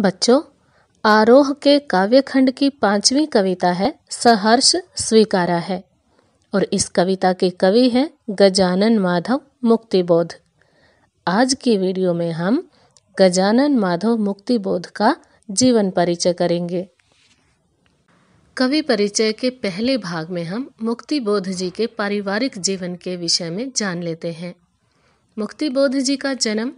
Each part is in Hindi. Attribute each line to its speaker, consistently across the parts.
Speaker 1: बच्चों आरोह के काव्य खंड की पांचवी कविता है सहर्ष स्वीकारा है और इस कविता के कवि हैं गजानन माधव मुक्तिबोध आज की वीडियो में हम गजानन माधव मुक्तिबोध का जीवन परिचय करेंगे कवि परिचय के पहले भाग में हम मुक्तिबोध जी के पारिवारिक जीवन के विषय में जान लेते हैं मुक्तिबोध जी का जन्म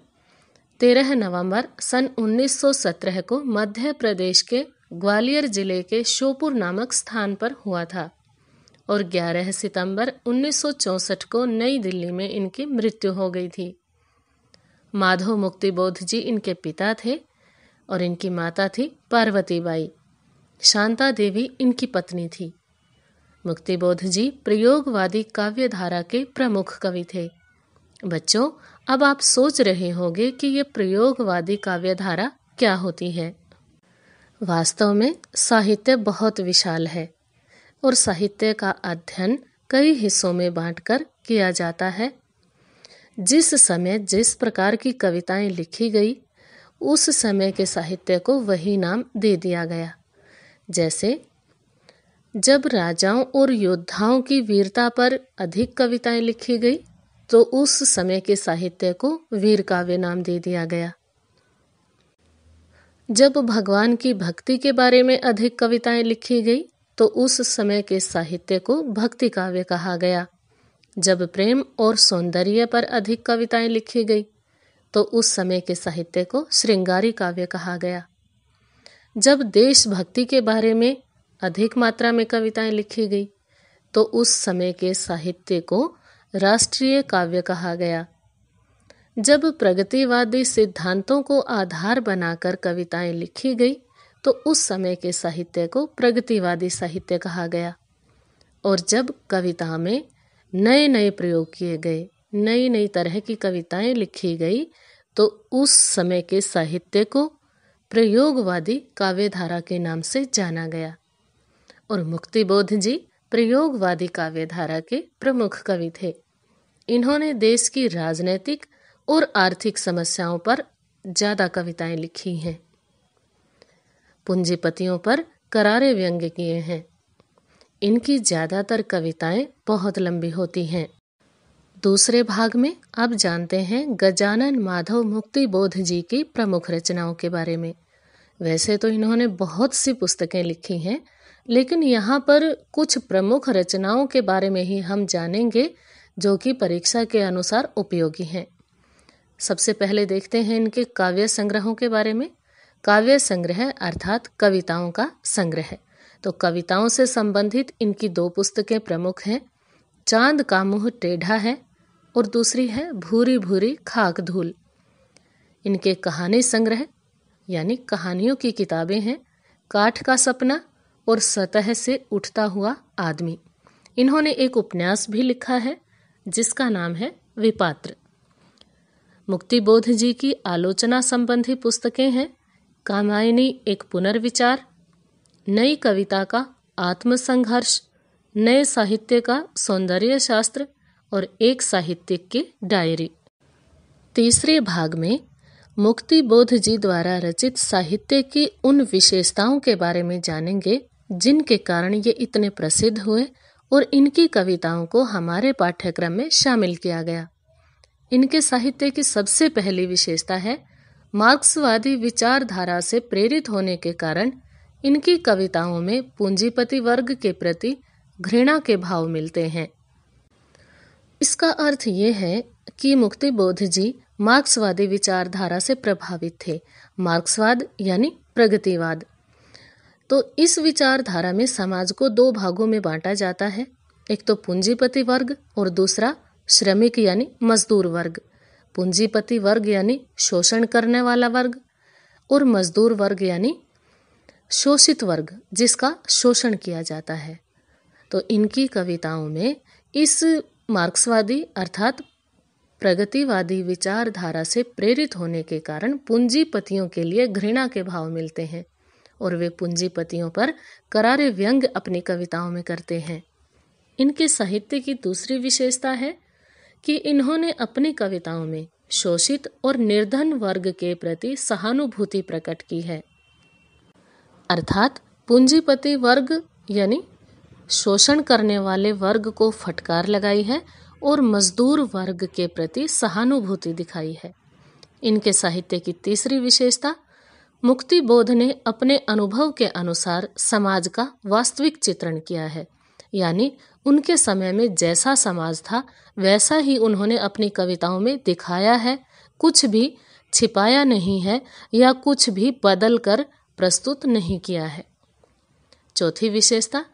Speaker 1: तेरह नवंबर सन 1917 को मध्य प्रदेश के ग्वालियर जिले के श्योपुर नामक स्थान पर हुआ था और 11 सितंबर 1964 को नई दिल्ली में इनकी मृत्यु हो गई थी माधव मुक्तिबोध जी इनके पिता थे और इनकी माता थी पार्वती बाई शांता देवी इनकी पत्नी थी मुक्तिबोध जी प्रयोगवादी काव्य धारा के प्रमुख कवि थे बच्चों अब आप सोच रहे होंगे कि ये प्रयोगवादी काव्य धारा क्या होती है वास्तव में साहित्य बहुत विशाल है और साहित्य का अध्ययन कई हिस्सों में बांटकर किया जाता है जिस समय जिस प्रकार की कविताएं लिखी गई उस समय के साहित्य को वही नाम दे दिया गया जैसे जब राजाओं और योद्धाओं की वीरता पर अधिक कविताएं लिखी गई तो उस समय के साहित्य को वीर काव्य नाम दे दिया गया जब भगवान की भक्ति के बारे में अधिक कविताएं लिखी गई तो उस समय के साहित्य को भक्ति काव्य कहा गया जब प्रेम और सौंदर्य पर अधिक कविताएं लिखी गई तो उस समय के साहित्य को श्रृंगारी काव्य कहा गया जब देशभक्ति के बारे में अधिक मात्रा में कविताएं लिखी गई तो उस समय के साहित्य को राष्ट्रीय काव्य कहा गया जब प्रगतिवादी सिद्धांतों को आधार बनाकर कविताएं लिखी गई तो उस समय के साहित्य को प्रगतिवादी साहित्य कहा गया और जब कविता में नए नए प्रयोग किए गए नई नई तरह की कविताएं लिखी गई तो उस समय के साहित्य को प्रयोगवादी काव्य धारा के नाम से जाना गया और मुक्तिबोध जी प्रयोगवादी काव्य धारा के प्रमुख कवि थे इन्होंने देश की राजनैतिक और आर्थिक समस्याओं पर ज्यादा कविताएं लिखी हैं पूंजीपतियों पर करारे व्यंग किए हैं इनकी ज्यादातर कविताएं बहुत लंबी होती हैं दूसरे भाग में आप जानते हैं गजानन माधव मुक्ति बोध जी की प्रमुख रचनाओं के बारे में वैसे तो इन्होंने बहुत सी पुस्तकें लिखी हैं लेकिन यहाँ पर कुछ प्रमुख रचनाओं के बारे में ही हम जानेंगे जो कि परीक्षा के अनुसार उपयोगी हैं सबसे पहले देखते हैं इनके काव्य संग्रहों के बारे में काव्य संग्रह अर्थात कविताओं का संग्रह तो कविताओं से संबंधित इनकी दो पुस्तकें प्रमुख हैं चांद का मुंह टेढ़ा है और दूसरी है भूरी भूरी खाक धूल इनके कहानी संग्रह यानी कहानियों की किताबें हैं काठ का सपना और सतह से उठता हुआ आदमी इन्होंने एक उपन्यास भी लिखा है जिसका नाम है विपात्र मुक्ति बोध जी की आलोचना संबंधी पुस्तकें हैं कामायनी एक पुनर्विचार नई कविता का आत्मसंघर्ष नए साहित्य का सौंदर्य शास्त्र और एक साहित्यिक की डायरी तीसरे भाग में मुक्ति बोध जी द्वारा रचित साहित्य की उन विशेषताओं के बारे में जानेंगे जिनके कारण ये इतने प्रसिद्ध हुए और इनकी कविताओं को हमारे पाठ्यक्रम में शामिल किया गया इनके साहित्य की सबसे पहली विशेषता है मार्क्सवादी विचारधारा से प्रेरित होने के कारण इनकी कविताओं में पूंजीपति वर्ग के प्रति घृणा के भाव मिलते हैं इसका अर्थ ये है कि मुक्ति बोध जी मार्क्सवादी विचारधारा से प्रभावित थे मार्क्सवाद यानी प्रगतिवाद तो इस विचारधारा में समाज को दो भागों में बांटा जाता है एक तो पूंजीपति वर्ग और दूसरा श्रमिक यानी मजदूर वर्ग पूंजीपति वर्ग यानी शोषण करने वाला वर्ग और मजदूर वर्ग यानी शोषित वर्ग जिसका शोषण किया जाता है तो इनकी कविताओं में इस मार्क्सवादी अर्थात प्रगतिवादी विचारधारा से प्रेरित होने के कारण पूंजीपतियों के लिए घृणा के भाव मिलते हैं और वे पूंजीपतियों पर करारे व्यंग अपनी कविताओं में करते हैं इनके साहित्य की दूसरी विशेषता है कि इन्होंने अपनी कविताओं में शोषित और निर्धन वर्ग के प्रति सहानुभूति प्रकट की है अर्थात पूंजीपति वर्ग यानी शोषण करने वाले वर्ग को फटकार लगाई है और मजदूर वर्ग के प्रति सहानुभूति दिखाई है इनके साहित्य की तीसरी विशेषता मुक्ति बोध ने अपने अनुभव के अनुसार समाज का वास्तविक चित्रण किया है यानी उनके समय में जैसा समाज था वैसा ही उन्होंने अपनी कविताओं में दिखाया है कुछ भी छिपाया नहीं है या कुछ भी बदल कर प्रस्तुत नहीं किया है चौथी विशेषता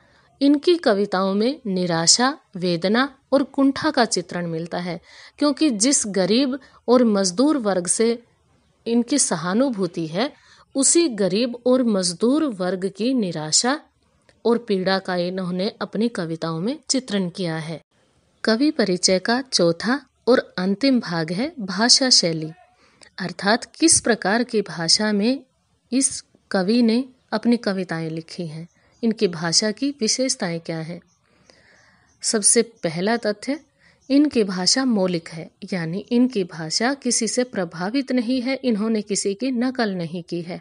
Speaker 1: इनकी कविताओं में निराशा वेदना और कुंठा का चित्रण मिलता है क्योंकि जिस गरीब और मजदूर वर्ग से इनकी सहानुभूति है उसी गरीब और मजदूर वर्ग की निराशा और पीड़ा का इन्होंने अपनी कविताओं में चित्रण किया है कवि परिचय का चौथा और अंतिम भाग है भाषा शैली अर्थात किस प्रकार की भाषा में इस कवि ने अपनी कविताएं लिखी हैं इनकी भाषा की विशेषताएं क्या हैं सबसे पहला तथ्य इनकी भाषा मौलिक है यानी इनकी भाषा किसी से प्रभावित नहीं है इन्होंने किसी की नकल नहीं की है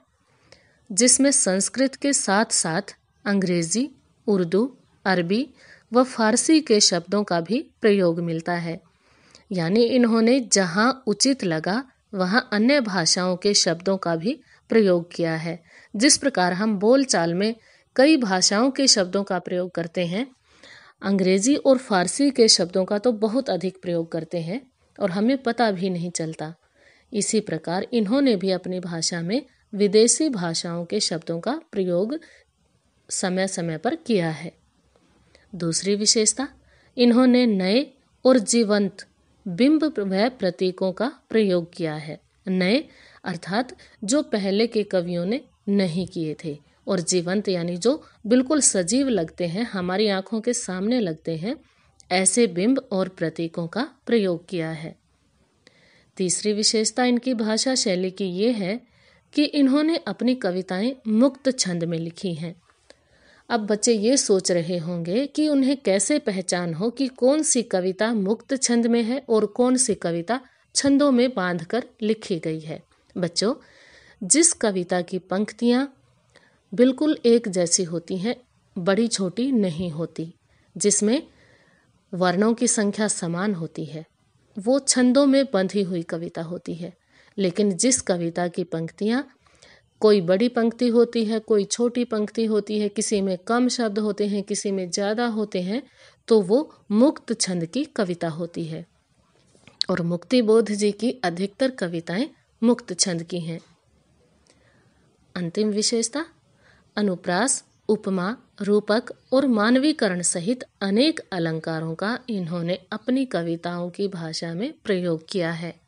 Speaker 1: जिसमें संस्कृत के साथ साथ अंग्रेज़ी उर्दू अरबी व फारसी के शब्दों का भी प्रयोग मिलता है यानी इन्होंने जहाँ उचित लगा वहाँ अन्य भाषाओं के शब्दों का भी प्रयोग किया है जिस प्रकार हम बोलचाल में कई भाषाओं के शब्दों का प्रयोग करते हैं अंग्रेज़ी और फ़ारसी के शब्दों का तो बहुत अधिक प्रयोग करते हैं और हमें पता भी नहीं चलता इसी प्रकार इन्होंने भी अपनी भाषा में विदेशी भाषाओं के शब्दों का प्रयोग समय समय पर किया है दूसरी विशेषता इन्होंने नए और जीवंत बिंब व प्रतीकों का प्रयोग किया है नए अर्थात जो पहले के कवियों ने नहीं किए थे और जीवंत यानी जो बिल्कुल सजीव लगते हैं हमारी आंखों के सामने लगते हैं ऐसे बिंब और प्रतीकों का प्रयोग किया है तीसरी विशेषता इनकी भाषा शैली की ये है कि इन्होंने अपनी कविताएं मुक्त छंद में लिखी हैं अब बच्चे ये सोच रहे होंगे कि उन्हें कैसे पहचान हो कि कौन सी कविता मुक्त छंद में है और कौन सी कविता छंदों में बांधकर लिखी गई है बच्चों जिस कविता की पंक्तियाँ बिल्कुल एक जैसी होती हैं बड़ी छोटी नहीं होती जिसमें वर्णों की संख्या समान होती है वो छंदों में बंधी हुई कविता होती है लेकिन जिस कविता की पंक्तियाँ कोई बड़ी पंक्ति होती है कोई छोटी पंक्ति होती है किसी में कम शब्द होते हैं किसी में ज़्यादा होते हैं तो वो मुक्त छंद की कविता होती है और मुक्ति बोध जी की अधिकतर कविताएं मुक्त छंद की हैं अंतिम विशेषता अनुप्रास उपमा रूपक और मानवीकरण सहित अनेक अलंकारों का इन्होंने अपनी कविताओं की भाषा में प्रयोग किया है